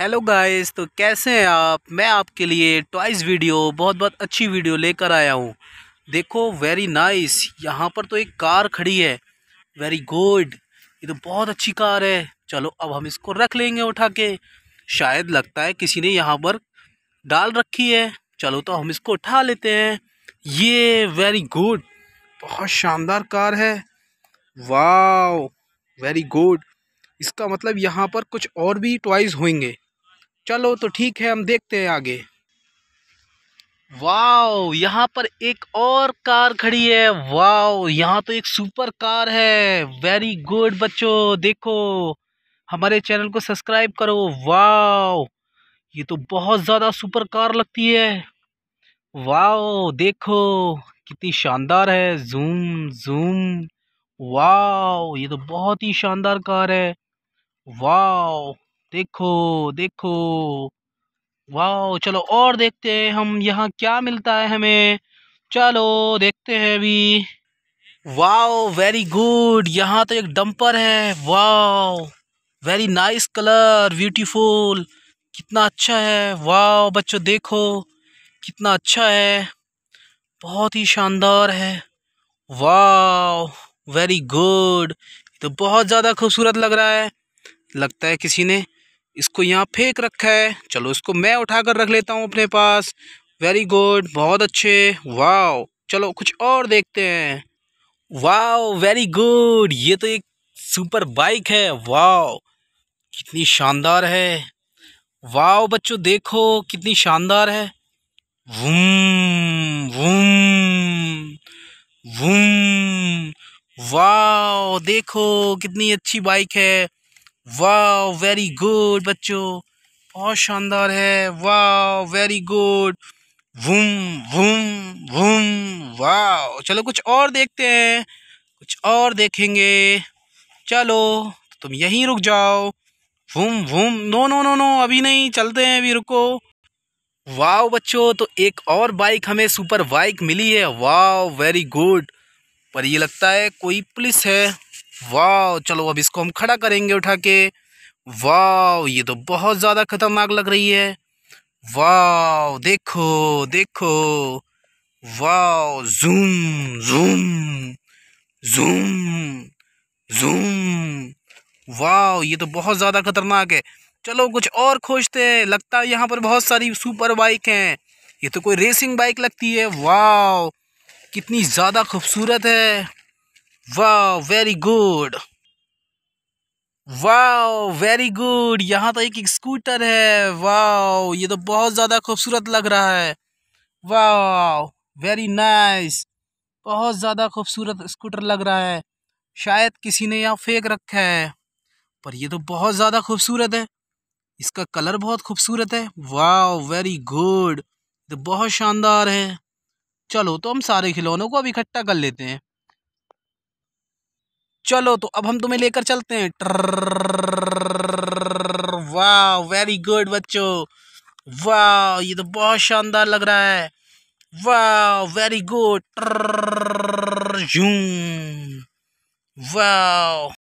hello guys तो कैसे हैं आप मैं आपके लिए टॉयज़ वीडियो बहुत बहुत अच्छी वीडियो लेकर आया हूँ देखो वेरी नाइस यहाँ पर तो एक कार खड़ी है वेरी गुड ये तो बहुत अच्छी कार है चलो अब हम इसको रख लेंगे उठा के शायद लगता है किसी ने यहाँ पर डाल रखी है चलो तो हम इसको उठा लेते हैं ये वेरी गुड बहुत शानदार कार है वाह वेरी गुड इसका मतलब यहाँ पर कुछ और भी टॉयज़ होंगे चलो तो ठीक है हम देखते हैं आगे वाओ यहाँ पर एक और कार खड़ी है वाओ यहाँ तो एक सुपर कार है वेरी गुड बच्चों देखो हमारे चैनल को सब्सक्राइब करो वाओ ये तो बहुत ज़्यादा सुपर कार लगती है वाओ देखो कितनी शानदार है जूम जूम वाओ ये तो बहुत ही शानदार कार है वाओ देखो देखो वाह चलो और देखते हैं हम यहाँ क्या मिलता है हमें चलो देखते हैं अभी वाह वेरी गुड यहाँ तो एक डंपर है वाह वेरी नाइस कलर ब्यूटीफुल कितना अच्छा है वाह बच्चों देखो कितना अच्छा है बहुत ही शानदार है वाह वेरी गुड तो बहुत ज़्यादा खूबसूरत लग रहा है लगता है किसी ने इसको यहाँ फेंक रखा है चलो इसको मैं उठा कर रख लेता हूँ अपने पास वेरी गुड बहुत अच्छे वाओ चलो कुछ और देखते हैं वाओ वेरी गुड ये तो एक सुपर बाइक है वाओ कितनी शानदार है वाओ बच्चों देखो कितनी शानदार है वुम वुम वुम वाओ देखो कितनी अच्छी बाइक है वाह वेरी गुड बच्चों बहुत शानदार है वाह वेरी गुड वुम वुम वुम वाह चलो कुछ और देखते हैं कुछ और देखेंगे चलो तो तुम यहीं रुक जाओ वुम वुम नो नो नो नो अभी नहीं चलते हैं अभी रुको वाह बच्चों तो एक और बाइक हमें सुपर बाइक मिली है वाह वेरी गुड पर ये लगता है कोई पुलिस है वाह चलो अब इसको हम खड़ा करेंगे उठा के वाह ये तो बहुत ज़्यादा खतरनाक लग रही है वाह देखो देखो वाह जूम जूम जूम जूम वाह ये तो बहुत ज़्यादा खतरनाक है चलो कुछ और खोजते हैं लगता है यहाँ पर बहुत सारी सुपर बाइक हैं ये तो कोई रेसिंग बाइक लगती है वाह कितनी ज़्यादा खूबसूरत है वाह वेरी गुड वाह वेरी गुड यहाँ तो एक, एक स्कूटर है वाह ये तो बहुत ज़्यादा खूबसूरत लग रहा है वाह वेरी नाइस बहुत ज़्यादा खूबसूरत स्कूटर लग रहा है शायद किसी ने यहाँ फेंक रखा है पर ये तो बहुत ज़्यादा खूबसूरत है इसका कलर बहुत खूबसूरत है वाह वेरी गुड तो बहुत शानदार है चलो तो हम सारे खिलौनों को अब इकट्ठा कर लेते हैं चलो तो अब हम तुम्हें लेकर चलते हैं वाह वेरी गुड बच्चों वाह ये तो बहुत शानदार लग रहा है वाह वेरी गुड वाह